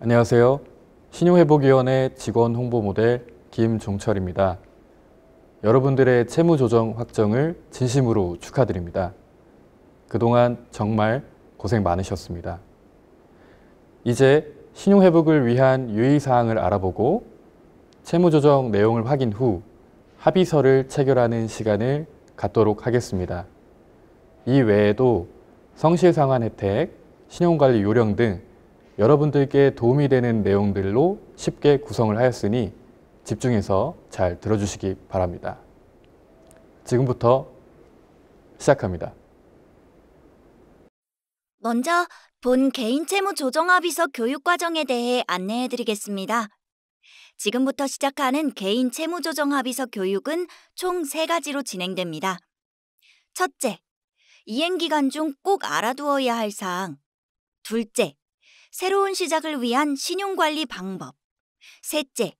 안녕하세요. 신용회복위원회 직원 홍보 모델 김종철입니다. 여러분들의 채무 조정 확정을 진심으로 축하드립니다. 그동안 정말 고생 많으셨습니다. 이제 신용회복을 위한 유의사항을 알아보고 채무 조정 내용을 확인 후 합의서를 체결하는 시간을 갖도록 하겠습니다. 이 외에도 성실상환 혜택, 신용관리 요령 등 여러분들께 도움이 되는 내용들로 쉽게 구성을 하였으니 집중해서 잘 들어주시기 바랍니다. 지금부터 시작합니다. 먼저 본 개인 채무 조정 합의서 교육 과정에 대해 안내해 드리겠습니다. 지금부터 시작하는 개인 채무 조정 합의서 교육은 총3가지로 진행됩니다. 첫째, 이행 기간 중 꼭 알아두어야 할 사항. 둘째, 새로운 시작을 위한 신용관리 방법. 셋째,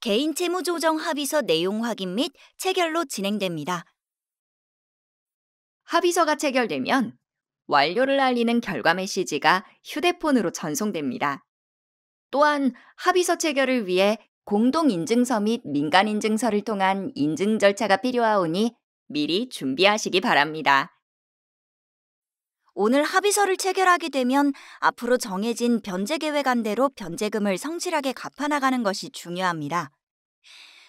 개인 채무 조정 합의서 내용 확인 및 체결로 진행됩니다. 합의서가 체결되면 완료를 알리는 결과 메시지가 휴대폰으로 전송됩니다. 또한 합의서 체결을 위해 공동인증서 및 민간인증서를 통한 인증 절차가 필요하오니 미리 준비하시기 바랍니다. 오늘 합의서를 체결하게 되면 앞으로 정해진 변제 계획안대로 변제금을 성실하게 갚아나가는 것이 중요합니다.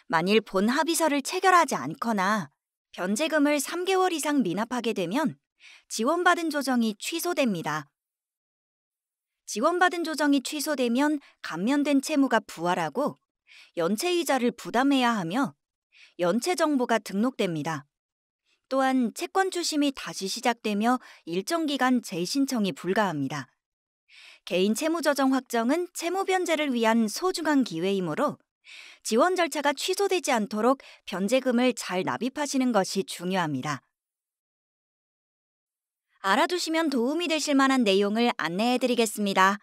만일 본 합의서를 체결하지 않거나 변제금을 3개월 이상 미납하게 되면 지원받은 조정이 취소됩니다. 지원받은 조정이 취소되면 감면된 채무가 부활하고 연체이자를 부담해야 하며 연체정보가 등록됩니다. 또한 채권 추심이 다시 시작되며 일정 기간 재신청이 불가합니다. 개인 채무 저정 확정은 채무 변제를 위한 소중한 기회이므로 지원 절차가 취소되지 않도록 변제금을 잘 납입하시는 것이 중요합니다. 알아두시면 도움이 되실 만한 내용을 안내해 드리겠습니다.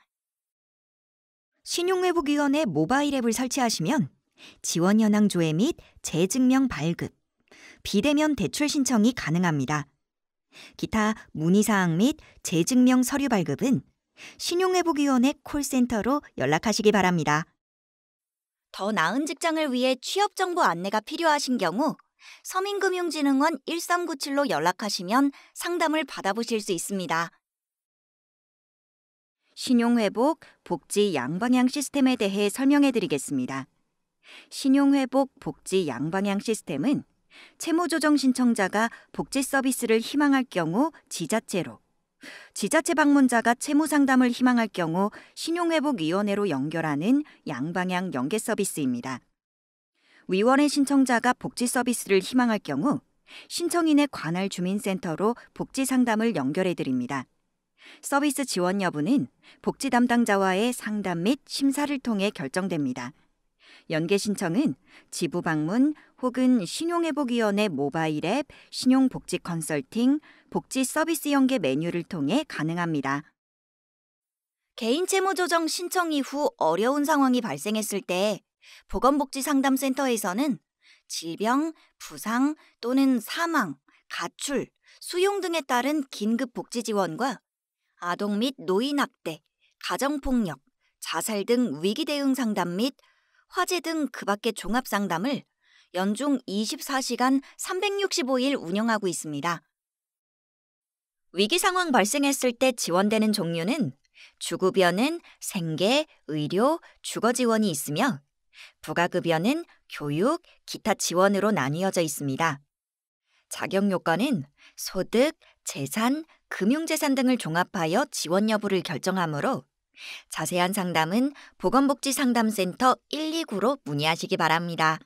신용회복위원회 모바일 앱을 설치하시면 지원 현황 조회및 재증명 발급, 비대면 대출 신청이 가능합니다. 기타 문의사항 및 재증명 서류 발급은 신용회복위원회 콜센터로 연락하시기 바랍니다. 더 나은 직장을 위해 취업정보 안내가 필요하신 경우 서민금융진흥원 1397로 연락하시면 상담을 받아보실 수 있습니다. 신용회복, 복지 양방향 시스템에 대해 설명해 드리겠습니다. 신용회복 복지 양방향 시스템은 채무 조정 신청자가 복지 서비스를 희망할 경우 지자체로 지자체 방문자가 채무 상담을 희망할 경우 신용회복위원회로 연결하는 양방향 연계 서비스입니다. 위원회 신청자가 복지 서비스를 희망할 경우 신청인의 관할 주민센터로 복지 상담을 연결해 드립니다. 서비스 지원 여부는 복지 담당자와의 상담 및 심사를 통해 결정됩니다. 연계 신청은 지부 방문, 혹은 신용회복위원회 모바일 앱, 신용복지 컨설팅, 복지 서비스 연계 메뉴를 통해 가능합니다. 개인 채무 조정 신청 이후 어려운 상황이 발생했을 때 보건복지 상담센터에서는 질병, 부상 또는 사망, 가출, 수용 등에 따른 긴급 복지 지원과 아동 및 노인 학대, 가정폭력, 자살 등 위기 대응 상담 및 화재 등 그 밖의 종합 상담을 연중 24시간 365일 운영하고 있습니다. 위기 상황 발생했을 때 지원되는 종류는 주급여는 생계, 의료, 주거 지원이 있으며 부가급여는 교육, 기타 지원으로 나뉘어져 있습니다. 자격 요건은 소득, 재산, 금융재산 등을 종합하여 지원 여부를 결정하므로 자세한 상담은 보건복지상담센터 129로 문의하시기 바랍니다.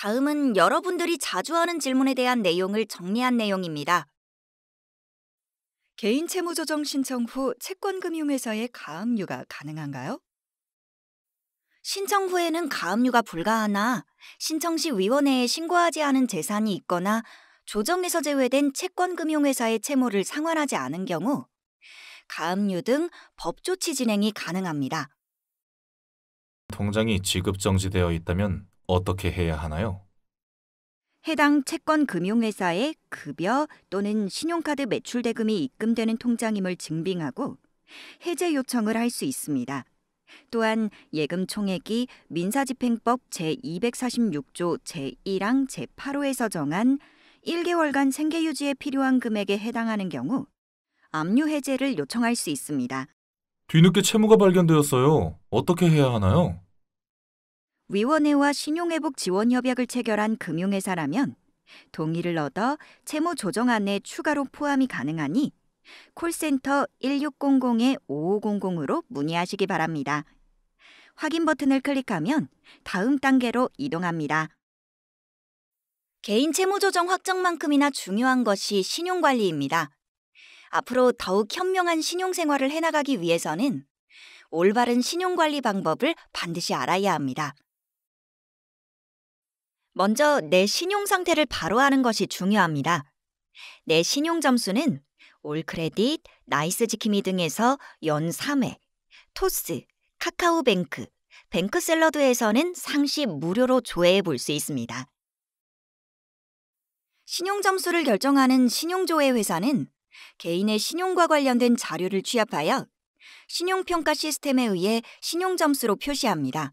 다음은 여러분들이 자주 하는 질문에 대한 내용을 정리한 내용입니다. 개인 채무 조정 신청 후 채권금융회사의 가압류가 가능한가요? 신청 후에는 가압류가 불가하나 신청 시 위원회에 신고하지 않은 재산이 있거나 조정에서 제외된 채권금융회사의 채무를 상환하지 않은 경우 가압류 등 법조치 진행이 가능합니다. 통장이 지급 정지되어 있다면 어떻게 해야 하나요? 해당 채권 금융회사의 급여 또는 신용카드 매출 대금이 입금되는 통장임을 증빙하고 해제 요청을 할 수 있습니다. 또한 예금 총액이 민사집행법 제246조 제1항 제8호에서 정한 1개월간 생계유지에 필요한 금액에 해당하는 경우 압류 해제를 요청할 수 있습니다. 뒤늦게 채무가 발견되었어요. 어떻게 해야 하나요? 위원회와 신용회복 지원 협약을 체결한 금융회사라면 동의를 얻어 채무 조정안에 추가로 포함이 가능하니 콜센터 1600-5500으로 문의하시기 바랍니다. 확인 버튼을 클릭하면 다음 단계로 이동합니다. 개인 채무 조정 확정만큼이나 중요한 것이 신용 관리입니다. 앞으로 더욱 현명한 신용 생활을 해나가기 위해서는 올바른 신용 관리 방법을 반드시 알아야 합니다. 먼저 내 신용 상태를 바로 하는 것이 중요합니다. 내 신용 점수는 올 크레딧, 나이스 지킴이 등에서 연 3회, 토스, 카카오뱅크, 뱅크샐러드에서는 상시 무료로 조회해 볼 수 있습니다. 신용 점수를 결정하는 신용조회 회사는 개인의 신용과 관련된 자료를 취합하여 신용평가 시스템에 의해 신용점수로 표시합니다.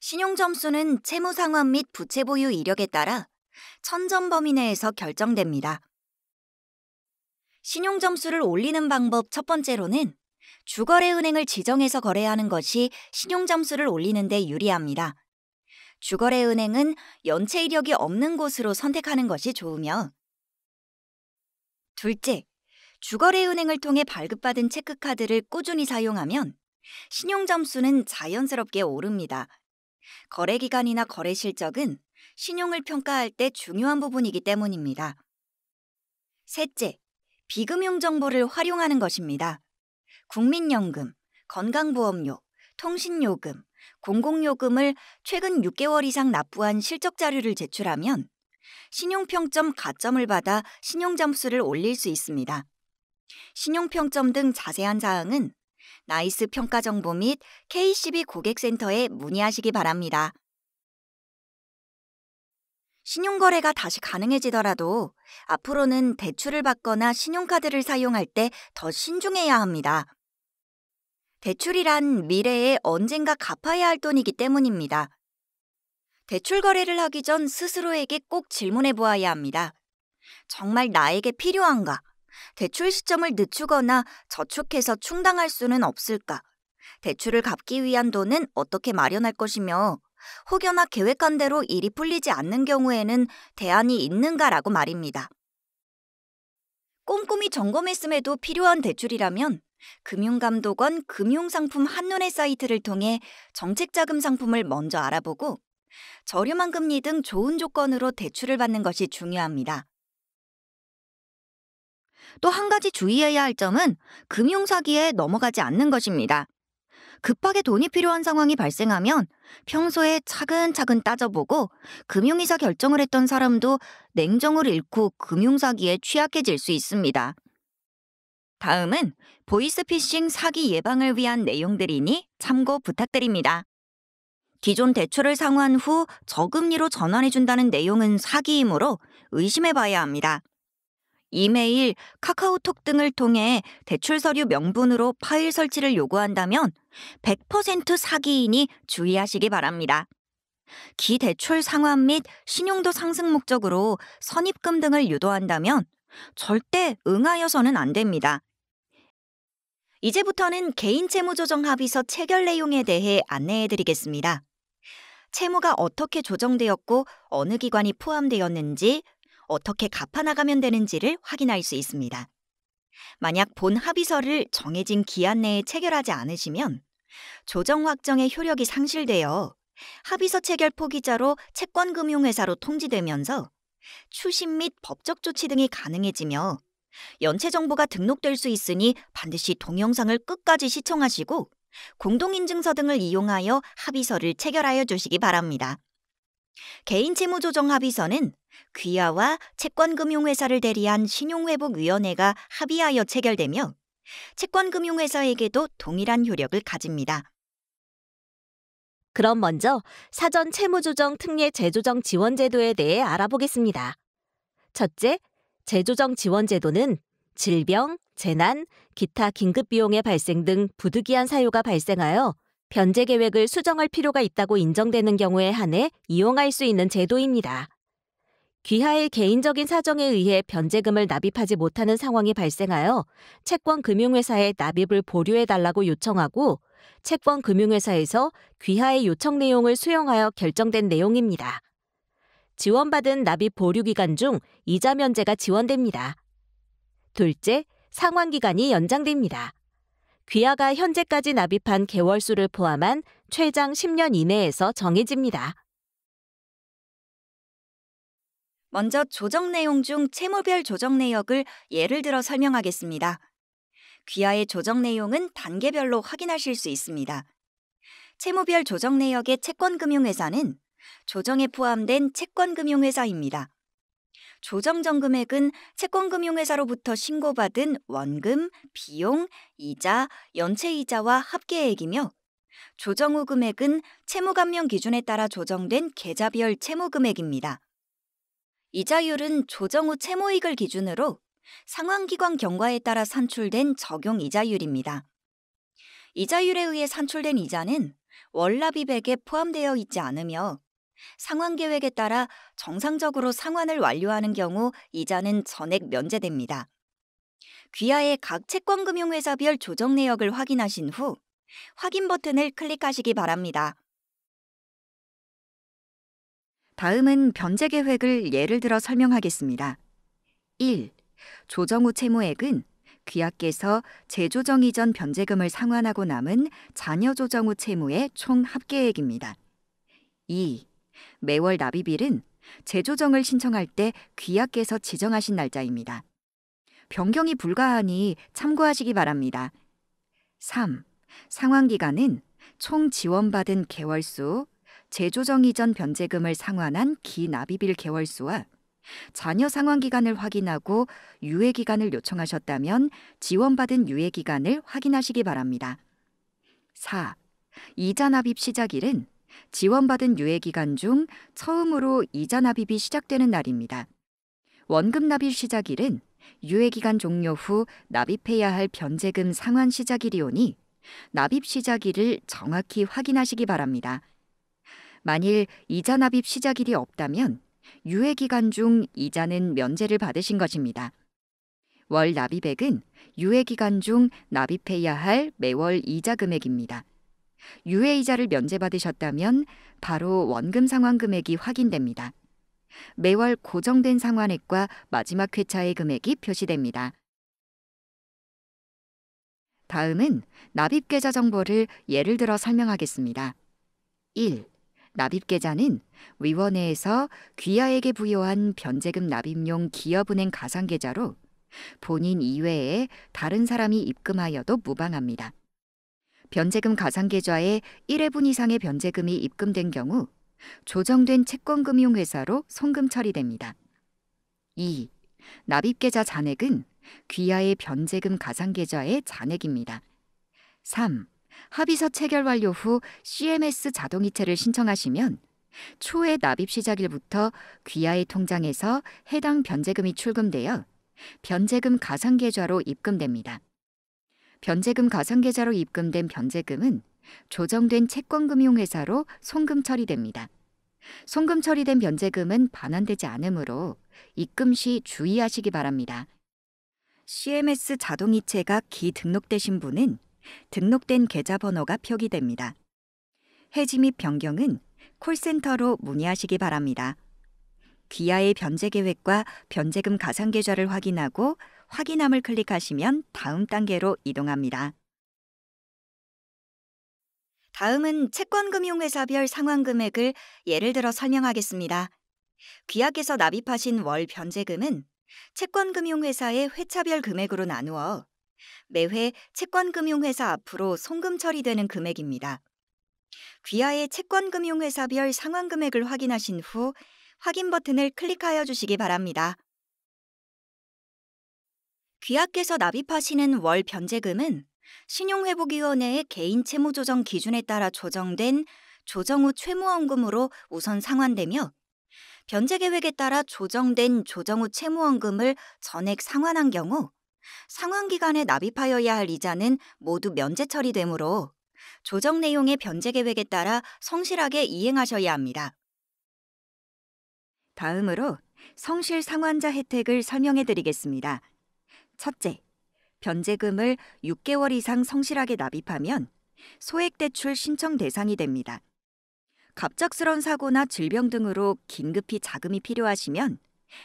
신용점수는 채무 상환 및 부채 보유 이력에 따라 천점 범위 내에서 결정됩니다. 신용점수를 올리는 방법 첫 번째로는 주거래 은행을 지정해서 거래하는 것이 신용점수를 올리는 데 유리합니다. 주거래 은행은 연체 이력이 없는 곳으로 선택하는 것이 좋으며 둘째, 주거래 은행을 통해 발급받은 체크카드를 꾸준히 사용하면 신용점수는 자연스럽게 오릅니다. 거래 기간이나 거래 실적은 신용을 평가할 때 중요한 부분이기 때문입니다. 셋째, 비금융 정보를 활용하는 것입니다. 국민연금, 건강보험료, 통신요금, 공공요금을 최근 6개월 이상 납부한 실적 자료를 제출하면 신용평점 가점을 받아 신용점수를 올릴 수 있습니다. 신용평점 등 자세한 사항은 나이스 평가 정보 및 KCB 고객센터에 문의하시기 바랍니다. 신용거래가 다시 가능해지더라도 앞으로는 대출을 받거나 신용카드를 사용할 때 더 신중해야 합니다. 대출이란 미래에 언젠가 갚아야 할 돈이기 때문입니다. 대출 거래를 하기 전 스스로에게 꼭 질문해 보아야 합니다. 정말 나에게 필요한가? 대출 시점을 늦추거나 저축해서 충당할 수는 없을까? 대출을 갚기 위한 돈은 어떻게 마련할 것이며 혹여나 계획한 대로 일이 풀리지 않는 경우에는 대안이 있는가라고 말입니다. 꼼꼼히 점검했음에도 필요한 대출이라면 금융감독원 금융상품 한눈에 사이트를 통해 정책자금 상품을 먼저 알아보고 저렴한 금리 등 좋은 조건으로 대출을 받는 것이 중요합니다. 또한 가지 주의해야 할 점은 금융사기에 넘어가지 않는 것입니다. 급하게 돈이 필요한 상황이 발생하면 평소에 차근차근 따져보고 금융이사 결정을 했던 사람도 냉정을 잃고 금융사기에 취약해질 수 있습니다. 다음은 보이스피싱 사기 예방을 위한 내용들이니 참고 부탁드립니다. 기존 대출을 상환 후 저금리로 전환해준다는 내용은 사기이므로 의심해봐야 합니다. 이메일, 카카오톡 등을 통해 대출 서류 명분으로 파일 설치를 요구한다면 100% 사기이니 주의하시기 바랍니다. 기대출 상환 및 신용도 상승 목적으로 선입금 등을 유도한다면 절대 응하여서는 안 됩니다. 이제부터는 개인 채무 조정 합의서 체결 내용에 대해 안내해 드리겠습니다. 채무가 어떻게 조정되었고 어느 기관이 포함되었는지 어떻게 갚아나가면 되는지를 확인할 수 있습니다. 만약 본 합의서를 정해진 기한 내에 체결하지 않으시면 조정 확정의 효력이 상실되어 합의서 체결 포기자로 채권금융회사로 통지되면서 추심 및 법적 조치 등이 가능해지며 연체 정보가 등록될 수 있으니 반드시 동영상을 끝까지 시청하시고 공동인증서 등을 이용하여 합의서를 체결하여 주시기 바랍니다. 개인 채무 조정 합의서는 귀하와 채권금융회사를 대리한 신용회복위원회가 합의하여 체결되며 채권금융회사에게도 동일한 효력을 가집니다. 그럼 먼저 사전 채무조정 특례 재조정 지원 제도에 대해 알아보겠습니다. 첫째, 재조정 지원 제도는 질병, 재난, 기타 긴급 비용의 발생 등 부득이한 사유가 발생하여 변제 계획을 수정할 필요가 있다고 인정되는 경우에 한해 이용할 수 있는 제도입니다. 귀하의 개인적인 사정에 의해 변제금을 납입하지 못하는 상황이 발생하여 채권금융회사에 납입을 보류해달라고 요청하고 채권금융회사에서 귀하의 요청 내용을 수용하여 결정된 내용입니다. 지원받은 납입 보류 기간 중 이자 면제가 지원됩니다. 둘째, 상환 기간이 연장됩니다. 귀하가 현재까지 납입한 개월수를 포함한 최장 10년 이내에서 정해집니다. 먼저 조정 내용 중 채무별 조정 내역을 예를 들어 설명하겠습니다. 귀하의 조정 내용은 단계별로 확인하실 수 있습니다. 채무별 조정 내역의 채권금융회사는 조정에 포함된 채권금융회사입니다. 조정전금액은 채권금융회사로부터 신고받은 원금, 비용, 이자, 연체이자와 합계액이며 조정후 금액은 채무감면 기준에 따라 조정된 계좌별 채무금액입니다. 이자율은 조정 후 채무익을 기준으로 상환기관 경과에 따라 산출된 적용 이자율입니다. 이자율에 의해 산출된 이자는 월납입액에 포함되어 있지 않으며 상환 계획에 따라 정상적으로 상환을 완료하는 경우 이자는 전액 면제됩니다. 귀하의 각 채권금융회사별 조정 내역을 확인하신 후 확인 버튼을 클릭하시기 바랍니다. 다음은 변제 계획을 예를 들어 설명하겠습니다. 1. 조정 후 채무액은 귀하께서 재조정 이전 변제금을 상환하고 남은 잔여 조정 후 채무의 총 합계액입니다. 2. 매월 납입일은 재조정을 신청할 때 귀하께서 지정하신 날짜입니다. 변경이 불가하니 참고하시기 바랍니다. 3. 상환기간은 총 지원받은 개월수, 재조정 이전 변제금을 상환한 기납입일 개월수와 자녀 상환 기간을 확인하고 유예 기간을 요청하셨다면 지원받은 유예 기간을 확인하시기 바랍니다. 4. 이자 납입 시작일은 지원받은 유예 기간 중 처음으로 이자 납입이 시작되는 날입니다. 원금 납입 시작일은 유예 기간 종료 후 납입해야 할 변제금 상환 시작일이오니 납입 시작일을 정확히 확인하시기 바랍니다. 만일 이자 납입 시작일이 없다면 유예 기간 중 이자는 면제를 받으신 것입니다. 월 납입액은 유예 기간 중 납입해야 할 매월 이자 금액입니다. 유예 이자를 면제받으셨다면 바로 원금 상환 금액이 확인됩니다. 매월 고정된 상환액과 마지막 회차의 금액이 표시됩니다. 다음은 납입계좌 정보를 예를 들어 설명하겠습니다. 1. 납입계좌는 위원회에서 귀하에게 부여한 변제금 납입용 기업은행 가상계좌로 본인 이외에 다른 사람이 입금하여도 무방합니다. 변제금 가상계좌에 1회분 이상의 변제금이 입금된 경우 조정된 채권금융회사로 송금 처리됩니다. 2. 납입계좌 잔액은 귀하의 변제금 가상계좌의 잔액입니다. 3. 합의서 체결 완료 후 CMS 자동이체를 신청하시면 초에 납입 시작일부터 귀하의 통장에서 해당 변제금이 출금되어 변제금 가상계좌로 입금됩니다. 변제금 가상계좌로 입금된 변제금은 조정된 채권금융회사로 송금 처리됩니다. 송금 처리된 변제금은 반환되지 않으므로 입금 시 주의하시기 바랍니다. CMS 자동이체가 기등록되신 분은 등록된 계좌번호가 표기됩니다. 해지 및 변경은 콜센터로 문의하시기 바랍니다. 귀하의 변제 계획과 변제금 가상 계좌를 확인하고 확인함을 클릭하시면 다음 단계로 이동합니다. 다음은 채권금융회사별 상환금액을 예를 들어 설명하겠습니다. 귀하께서 납입하신 월 변제금은 채권금융회사의 회차별 금액으로 나누어 매회 채권금융회사 앞으로 송금 처리되는 금액입니다. 귀하의 채권금융회사별 상환금액을 확인하신 후 확인 버튼을 클릭하여 주시기 바랍니다. 귀하께서 납입하시는 월 변제금은 신용회복위원회의 개인 채무조정 기준에 따라 조정된 조정 후 채무원금으로 우선 상환되며 변제 계획에 따라 조정된 조정 후 채무원금을 전액 상환한 경우 상환 기간에 납입하여야 할 이자는 모두 면제 처리되므로 조정 내용의 변제 계획에 따라 성실하게 이행하셔야 합니다. 다음으로 성실 상환자 혜택을 설명해 드리겠습니다. 첫째, 변제금을 6개월 이상 성실하게 납입하면 소액대출 신청 대상이 됩니다. 갑작스런 사고나 질병 등으로 긴급히 자금이 필요하시면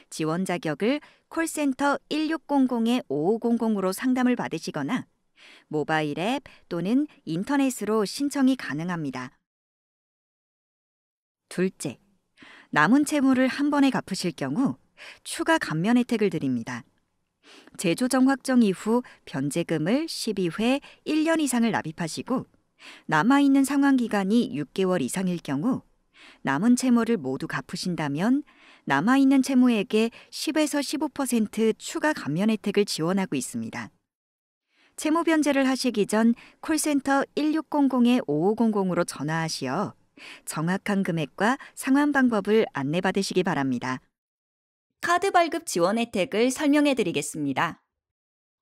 지원 자격을 콜센터 1600-5500으로 상담을 받으시거나 모바일 앱 또는 인터넷으로 신청이 가능합니다. 둘째, 남은 채무를 한 번에 갚으실 경우 추가 감면 혜택을 드립니다. 재조정 확정 이후 변제금을 12회 1년 이상을 납입하시고 남아있는 상환 기간이 6개월 이상일 경우 남은 채무를 모두 갚으신다면 남아있는 채무에게 10에서 15% 추가 감면 혜택을 지원하고 있습니다. 채무 변제를 하시기 전 콜센터 1600-5500으로 전화하시어 정확한 금액과 상환 방법을 안내받으시기 바랍니다. 카드 발급 지원 혜택을 설명해 드리겠습니다.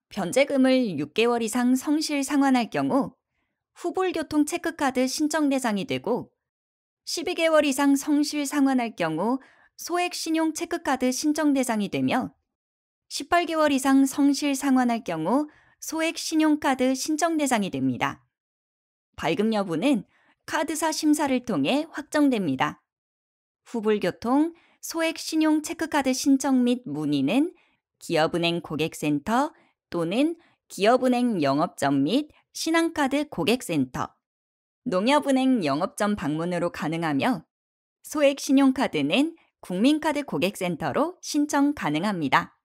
변제금을 6개월 이상 성실 상환할 경우 후불교통 체크카드 신청 대상이 되고 12개월 이상 성실 상환할 경우 소액 신용 체크카드 신청 대상이 되며 18개월 이상 성실 상환할 경우 소액 신용카드 신청 대상이 됩니다. 발급 여부는 카드사 심사를 통해 확정됩니다. 후불교통, 소액 신용 체크카드 신청 및 문의는 기업은행 고객센터 또는 기업은행 영업점 및 신한카드 고객센터, 농협은행 영업점 방문으로 가능하며 소액 신용카드는 국민카드 고객센터로 신청 가능합니다.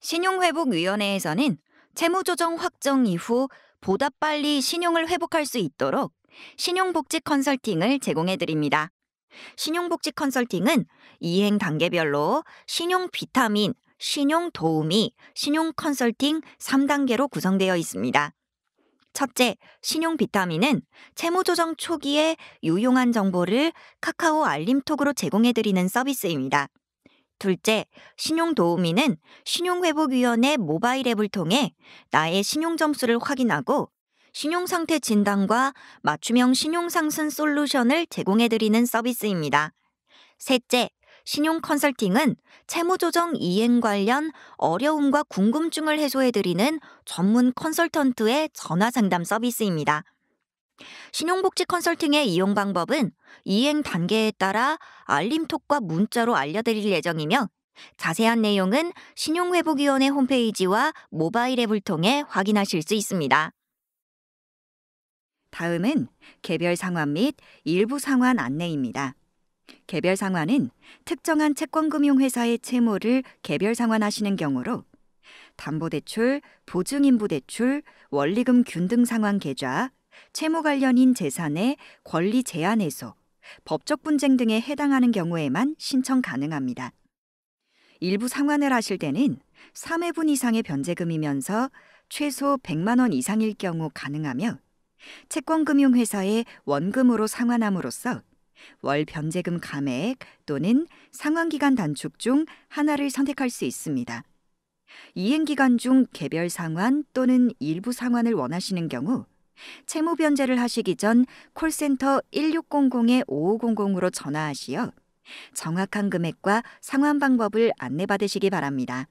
신용회복위원회에서는 채무조정 확정 이후 보다 빨리 신용을 회복할 수 있도록 신용복지 컨설팅을 제공해 드립니다. 신용복지 컨설팅은 이행 단계별로 신용 비타민, 신용 도우미, 신용 컨설팅 3단계로 구성되어 있습니다. 첫째, 신용 비타민은 채무 조정 초기에 유용한 정보를 카카오 알림톡으로 제공해드리는 서비스입니다. 둘째, 신용 도우미는 신용회복위원회 모바일 앱을 통해 나의 신용 점수를 확인하고 신용 상태 진단과 맞춤형 신용 상승 솔루션을 제공해드리는 서비스입니다. 셋째, 신용 컨설팅은 채무조정 이행 관련 어려움과 궁금증을 해소해드리는 전문 컨설턴트의 전화 상담 서비스입니다. 신용복지 컨설팅의 이용 방법은 이행 단계에 따라 알림톡과 문자로 알려드릴 예정이며 자세한 내용은 신용회복위원회 홈페이지와 모바일 앱을 통해 확인하실 수 있습니다. 다음은 개별 상환 및 일부 상환 안내입니다. 개별 상환은 특정한 채권금융회사의 채무를 개별 상환하시는 경우로 담보대출, 보증인부대출, 원리금 균등 상환 계좌, 채무 관련인 재산의 권리 제한 해소, 법적 분쟁 등에 해당하는 경우에만 신청 가능합니다. 일부 상환을 하실 때는 3회분 이상의 변제금이면서 최소 100만 원 이상일 경우 가능하며 채권금융회사의 원금으로 상환함으로써 월 변제금 감액 또는 상환기간 단축 중 하나를 선택할 수 있습니다. 이행기간 중 개별 상환 또는 일부 상환을 원하시는 경우 채무 변제를 하시기 전 콜센터 1600-5500으로 전화하시어 정확한 금액과 상환 방법을 안내받으시기 바랍니다.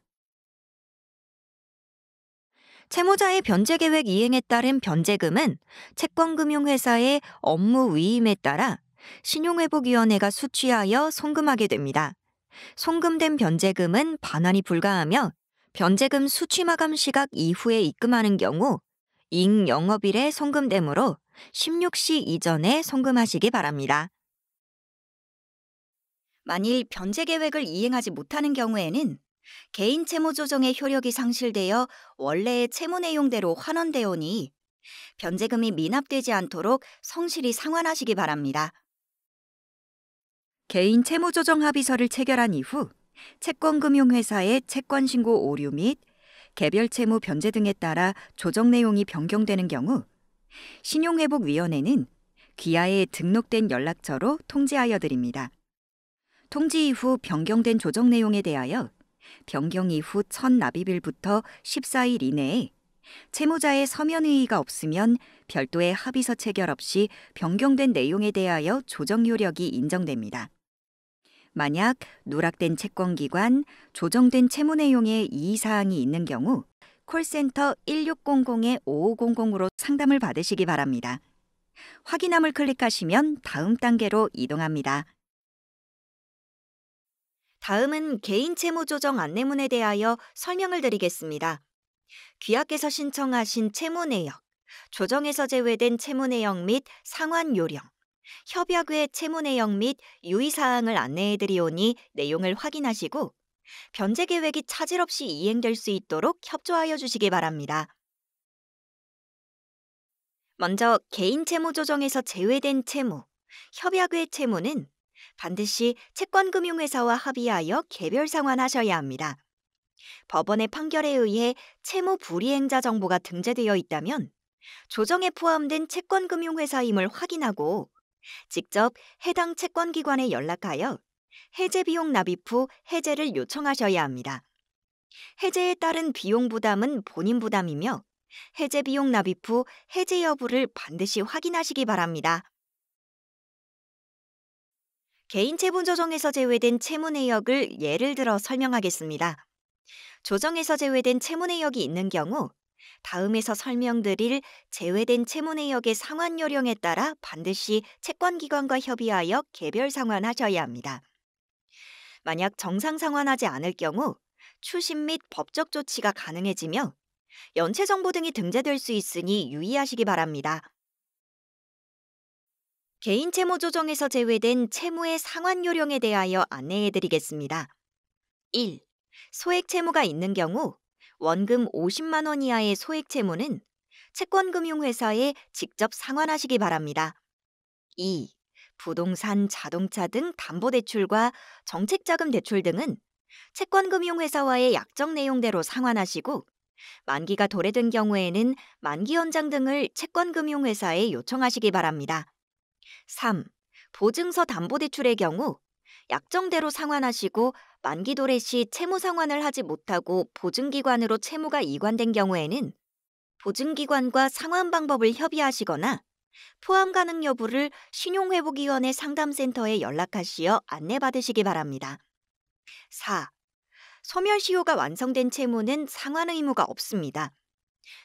채무자의 변제 계획 이행에 따른 변제금은 채권금융회사의 업무 위임에 따라 신용회복위원회가 수취하여 송금하게 됩니다. 송금된 변제금은 반환이 불가하며 변제금 수취마감 시각 이후에 입금하는 경우 잉 영업일에 송금되므로 16시 이전에 송금하시기 바랍니다. 만일 변제 계획을 이행하지 못하는 경우에는 개인 채무 조정의 효력이 상실되어 원래의 채무 내용대로 환원되오니 변제금이 미납되지 않도록 성실히 상환하시기 바랍니다. 개인 채무 조정 합의서를 체결한 이후 채권금융회사의 채권 신고 오류 및 개별 채무 변제 등에 따라 조정 내용이 변경되는 경우 신용회복위원회는 귀하에 등록된 연락처로 통지하여 드립니다. 통지 이후 변경된 조정 내용에 대하여 변경 이후 첫 납입일부터 14일 이내에 채무자의 서면 의의가 없으면 별도의 합의서 체결 없이 변경된 내용에 대하여 조정 효력이 인정됩니다. 만약 누락된 채권기관, 조정된 채무내용에 이의사항이 있는 경우 콜센터 1600-5500으로 상담을 받으시기 바랍니다. 확인함을 클릭하시면 다음 단계로 이동합니다. 다음은 개인 채무 조정 안내문에 대하여 설명을 드리겠습니다. 귀하께서 신청하신 채무 내역, 조정에서 제외된 채무 내역 및 상환 요령, 협약의 채무 내역 및 유의사항을 안내해드리오니 내용을 확인하시고 변제 계획이 차질 없이 이행될 수 있도록 협조하여 주시기 바랍니다. 먼저 개인 채무 조정에서 제외된 채무, 협약의 채무는 반드시 채권금융회사와 합의하여 개별 상환하셔야 합니다. 법원의 판결에 의해 채무 불이행자 정보가 등재되어 있다면 조정에 포함된 채권금융회사임을 확인하고 직접 해당 채권기관에 연락하여 해제비용 납입 후 해제를 요청하셔야 합니다. 해제에 따른 비용 부담은 본인 부담이며 해제비용 납입 후 해제 여부를 반드시 확인하시기 바랍니다. 개인 채분 조정에서 제외된 채무 내역을 예를 들어 설명하겠습니다. 조정에서 제외된 채무 내역이 있는 경우 다음에서 설명드릴 제외된 채무내역의 상환 요령에 따라 반드시 채권기관과 협의하여 개별 상환하셔야 합니다. 만약 정상 상환하지 않을 경우 추심 및 법적 조치가 가능해지며 연체 정보 등이 등재될 수 있으니 유의하시기 바랍니다. 개인 채무 조정에서 제외된 채무의 상환 요령에 대하여 안내해 드리겠습니다. 1. 소액 채무가 있는 경우 원금 50만 원 이하의 소액 채무는 채권금융회사에 직접 상환하시기 바랍니다. 2. 부동산, 자동차 등 담보대출과 정책자금 대출 등은 채권금융회사와의 약정 내용대로 상환하시고 만기가 도래된 경우에는 만기 연장 등을 채권금융회사에 요청하시기 바랍니다. 3. 보증서 담보대출의 경우 약정대로 상환하시고 만기 도래 시 채무 상환을 하지 못하고 보증기관으로 채무가 이관된 경우에는 보증기관과 상환 방법을 협의하시거나 포함 가능 여부를 신용회복위원회 상담센터에 연락하시어 안내받으시기 바랍니다. 4. 소멸시효가 완성된 채무는 상환 의무가 없습니다.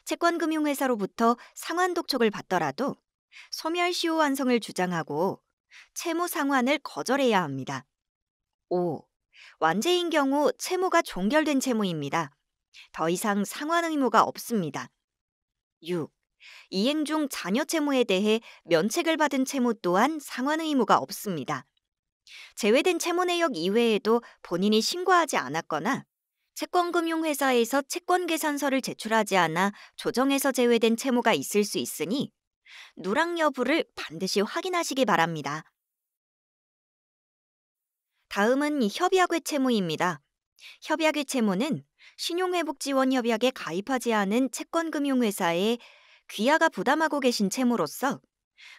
채권금융회사로부터 상환 독촉을 받더라도 소멸시효 완성을 주장하고 채무 상환을 거절해야 합니다. 5. 완제인 경우 채무가 종결된 채무입니다. 더 이상 상환 의무가 없습니다. 6. 이행 중 자녀 채무에 대해 면책을 받은 채무 또한 상환 의무가 없습니다. 제외된 채무 내역 이외에도 본인이 신고하지 않았거나 채권금융회사에서 채권계산서를 제출하지 않아 조정해서 제외된 채무가 있을 수 있으니 누락 여부를 반드시 확인하시기 바랍니다. 다음은 협약외 채무입니다. 협약외 채무는 신용회복지원협약에 가입하지 않은 채권금융회사에 귀하가 부담하고 계신 채무로서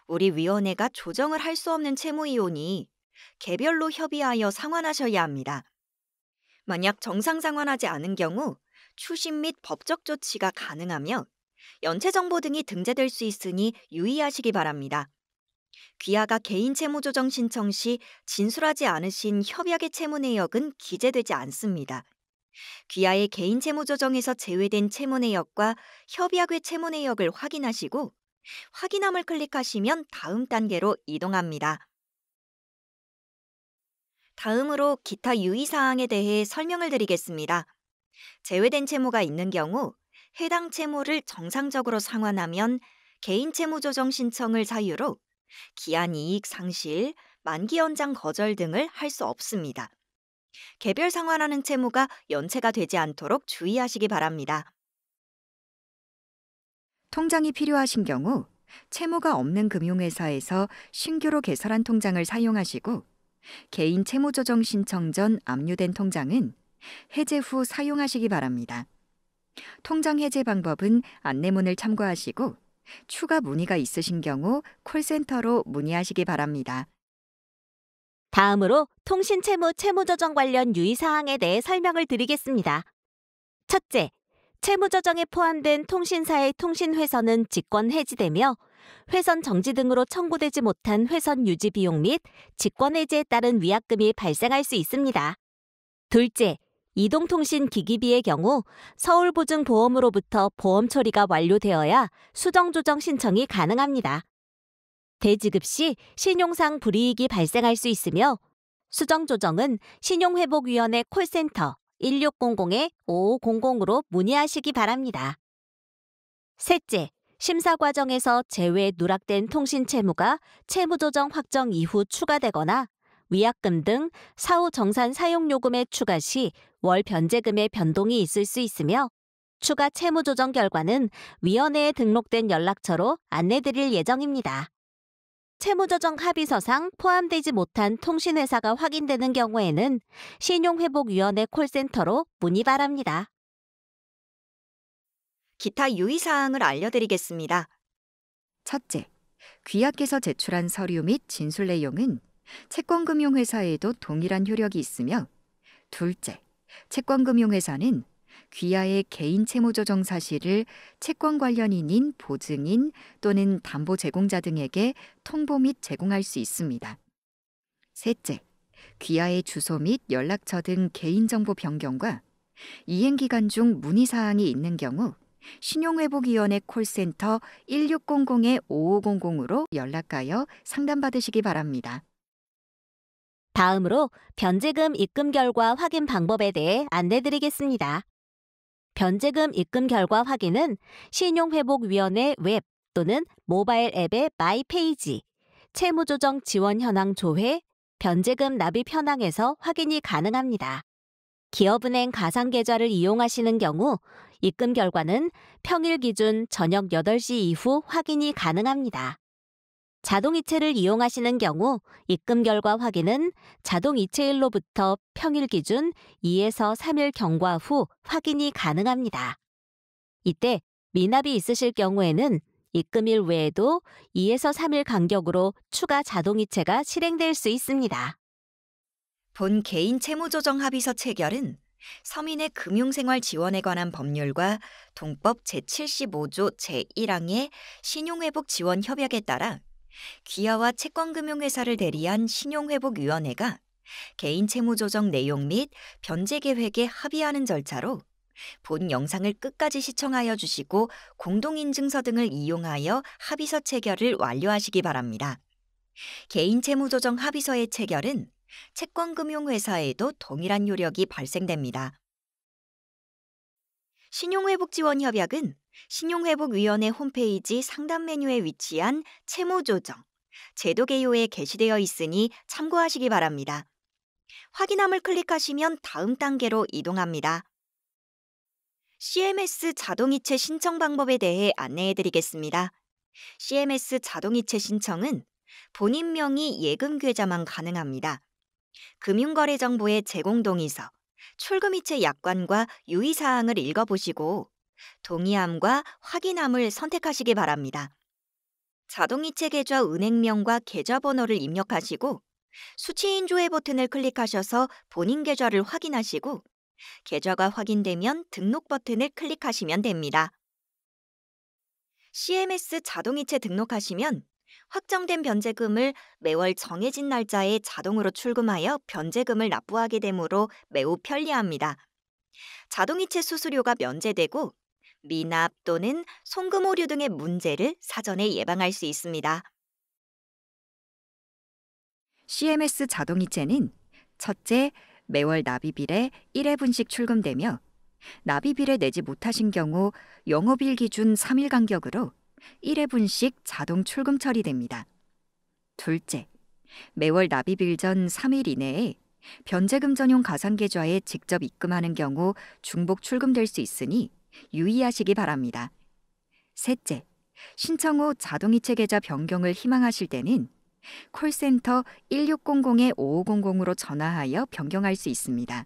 우리 위원회가 조정을 할 수 없는 채무이오니 개별로 협의하여 상환하셔야 합니다. 만약 정상 상환하지 않은 경우 추심 및 법적 조치가 가능하며 연체정보 등이 등재될 수 있으니 유의하시기 바랍니다. 귀하가 개인 채무조정 신청 시 진술하지 않으신 협약의 채무 내역은 기재되지 않습니다. 귀하의 개인 채무조정에서 제외된 채무 내역과 협약의 채무 내역을 확인하시고 확인함을 클릭하시면 다음 단계로 이동합니다. 다음으로 기타 유의사항에 대해 설명을 드리겠습니다. 제외된 채무가 있는 경우 해당 채무를 정상적으로 상환하면 개인 채무 조정 신청을 사유로 기한 이익 상실, 만기 연장 거절 등을 할 수 없습니다. 개별 상환하는 채무가 연체가 되지 않도록 주의하시기 바랍니다. 통장이 필요하신 경우 채무가 없는 금융회사에서 신규로 개설한 통장을 사용하시고 개인 채무 조정 신청 전 압류된 통장은 해제 후 사용하시기 바랍니다. 통장 해제 방법은 안내문을 참고하시고 추가 문의가 있으신 경우 콜센터로 문의하시기 바랍니다. 다음으로 통신 채무 채무 조정 관련 유의 사항에 대해 설명을 드리겠습니다. 첫째, 채무 조정에 포함된 통신사의 통신 회선은 직권 해지되며 회선 정지 등으로 청구되지 못한 회선 유지 비용 및 직권 해지에 따른 위약금이 발생할 수 있습니다. 둘째, 이동통신 기기비의 경우 서울보증보험으로부터 보험 처리가 완료되어야 수정조정 신청이 가능합니다. 대지급 시 신용상 불이익이 발생할 수 있으며 수정조정은 신용회복위원회 콜센터 1600-5500으로 문의하시기 바랍니다. 셋째, 심사 과정에서 제외 누락된 통신 채무가 채무조정 확정 이후 추가되거나 위약금 등 사후 정산 사용 요금에 추가 시월 변제금의 변동이 있을 수 있으며 추가 채무 조정 결과는 위원회에 등록된 연락처로 안내드릴 예정입니다. 채무조정 합의서상 포함되지 못한 통신회사가 확인되는 경우에는 신용회복위원회 콜센터로 문의 바랍니다. 기타 유의사항을 알려드리겠습니다. 첫째, 귀하께서 제출한 서류 및 진술 내용은 채권금융회사에도 동일한 효력이 있으며 둘째, 채권금융회사는 귀하의 개인 채무 조정 사실을 채권 관련인인 보증인 또는 담보 제공자 등에게 통보 및 제공할 수 있습니다. 셋째, 귀하의 주소 및 연락처 등 개인정보 변경과 이행기간 중 문의사항이 있는 경우 신용회복위원회 콜센터 1600-5500으로 연락하여 상담받으시기 바랍니다. 다음으로 변제금 입금 결과 확인 방법에 대해 안내드리겠습니다. 변제금 입금 결과 확인은 신용회복위원회 웹 또는 모바일 앱의 마이페이지, 채무조정 지원 현황 조회, 변제금 납입 현황에서 확인이 가능합니다. 기업은행 가상계좌를 이용하시는 경우 입금 결과는 평일 기준 저녁 8시 이후 확인이 가능합니다. 자동이체를 이용하시는 경우 입금 결과 확인은 자동이체일로부터 평일 기준 2에서 3일 경과 후 확인이 가능합니다. 이때 미납이 있으실 경우에는 입금일 외에도 2에서 3일 간격으로 추가 자동이체가 실행될 수 있습니다. 본 개인 채무 조정 합의서 체결은 서민의 금융생활 지원에 관한 법률과 동법 제75조 제1항의 신용회복 지원 협약에 따라 귀하와 채권금융회사를 대리한 신용회복위원회가 개인 채무 조정 내용 및 변제 계획에 합의하는 절차로 본 영상을 끝까지 시청하여 주시고 공동인증서 등을 이용하여 합의서 체결을 완료하시기 바랍니다. 개인 채무 조정 합의서의 체결은 채권금융회사에도 동일한 효력이 발생됩니다. 신용회복지원협약은 신용회복위원회 홈페이지 상담 메뉴에 위치한 채무 조정, 제도 개요에 게시되어 있으니 참고하시기 바랍니다. 확인함을 클릭하시면 다음 단계로 이동합니다. CMS 자동이체 신청 방법에 대해 안내해 드리겠습니다. CMS 자동이체 신청은 본인 명의 예금 계좌만 가능합니다. 금융거래정보의 제공 동의서, 출금이체 약관과 유의사항을 읽어보시고 동의함과 확인함을 선택하시기 바랍니다. 자동이체 계좌 은행명과 계좌번호를 입력하시고 수취인조회 버튼을 클릭하셔서 본인 계좌를 확인하시고 계좌가 확인되면 등록 버튼을 클릭하시면 됩니다. CMS 자동이체 등록하시면 확정된 변제금을 매월 정해진 날짜에 자동으로 출금하여 변제금을 납부하게 되므로 매우 편리합니다. 자동이체 수수료가 면제되고 미납 또는 송금 오류 등의 문제를 사전에 예방할 수 있습니다. CMS 자동이체는 첫째, 매월 납입일에 1회분씩 출금되며 납입일에 내지 못하신 경우 영업일 기준 3일 간격으로 1회분씩 자동 출금 처리됩니다. 둘째, 매월 납입일 전 3일 이내에 변제금 전용 가상계좌에 직접 입금하는 경우 중복 출금될 수 있으니 유의하시기 바랍니다. 셋째, 신청 후 자동이체 계좌 변경을 희망하실 때는 콜센터 1600-5500으로 전화하여 변경할 수 있습니다.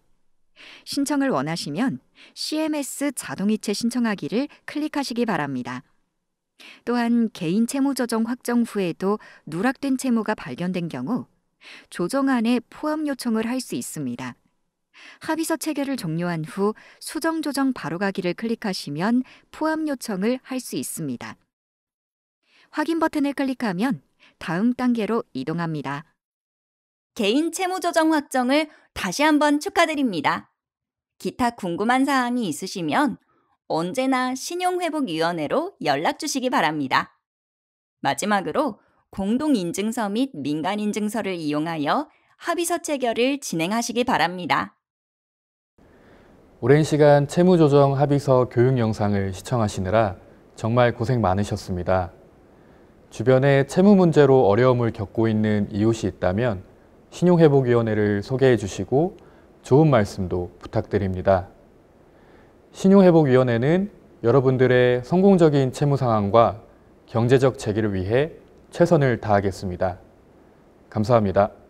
신청을 원하시면 CMS 자동이체 신청하기를 클릭하시기 바랍니다. 또한 개인 채무 조정 확정 후에도 누락된 채무가 발견된 경우 조정안에 포함 요청을 할 수 있습니다. 합의서 체결을 종료한 후 수정 조정 바로 가기를 클릭하시면 포함 요청을 할 수 있습니다. 확인 버튼을 클릭하면 다음 단계로 이동합니다. 개인 채무 조정 확정을 다시 한번 축하드립니다. 기타 궁금한 사항이 있으시면 언제나 신용회복위원회로 연락 주시기 바랍니다. 마지막으로 공동인증서 및 민간인증서를 이용하여 합의서 체결을 진행하시기 바랍니다. 오랜 시간 채무조정 합의서 교육 영상을 시청하시느라 정말 고생 많으셨습니다. 주변에 채무 문제로 어려움을 겪고 있는 이웃이 있다면 신용회복위원회를 소개해 주시고 좋은 말씀도 부탁드립니다. 신용회복위원회는 여러분들의 성공적인 채무 상황과 경제적 재기를 위해 최선을 다하겠습니다. 감사합니다.